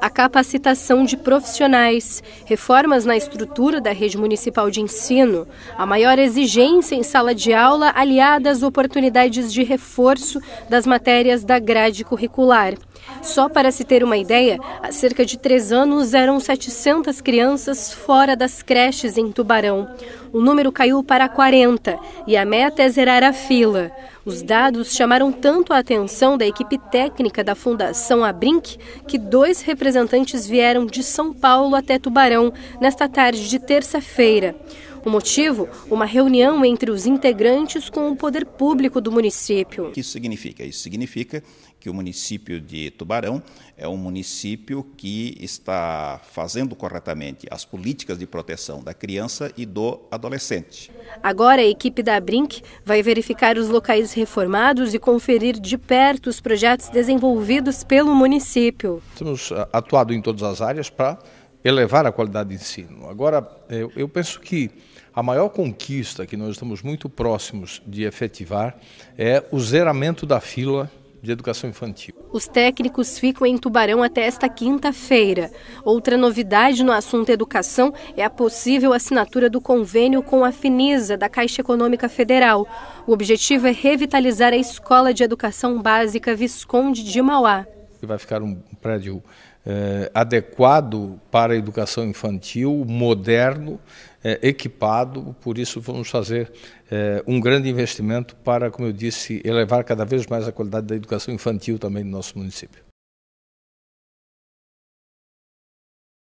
a capacitação de profissionais, reformas na estrutura da rede municipal de ensino, a maior exigência em sala de aula aliada às oportunidades de reforço das matérias da grade curricular. Só para se ter uma ideia, há cerca de três anos eram 700 crianças fora das creches em Tubarão. O número caiu para 40 e a meta é zerar a fila. Os dados chamaram tanto a atenção da equipe técnica da Fundação Abrinq que dois representantes vieram de São Paulo até Tubarão nesta tarde de terça-feira. O motivo? Uma reunião entre os integrantes com o poder público do município. O que isso significa? Isso significa que o município de Tubarão é um município que está fazendo corretamente as políticas de proteção da criança e do adolescente. Agora a equipe da Brink vai verificar os locais reformados e conferir de perto os projetos desenvolvidos pelo município. Temos eh, atuado em todas as áreas para elevar a qualidade de ensino. Agora, é, eu, penso que a maior conquista que nós estamos muito próximos de efetivar é o zeramento da fila de educação infantil. Os técnicos ficam em Tubarão até esta quinta-feira. Outra novidade no assunto educação é a possível assinatura do convênio com a Finisa, da Caixa Econômica Federal. O objetivo é revitalizar a Escola de Educação Básica Visconde de Mauá. Vai ficar um prédio eh, adequado para a educação infantil, moderno, eh, equipado. Por isso, vamos fazer eh, um grande investimento para, como eu disse, elevar cada vez mais a qualidade da educação infantil também no nosso município.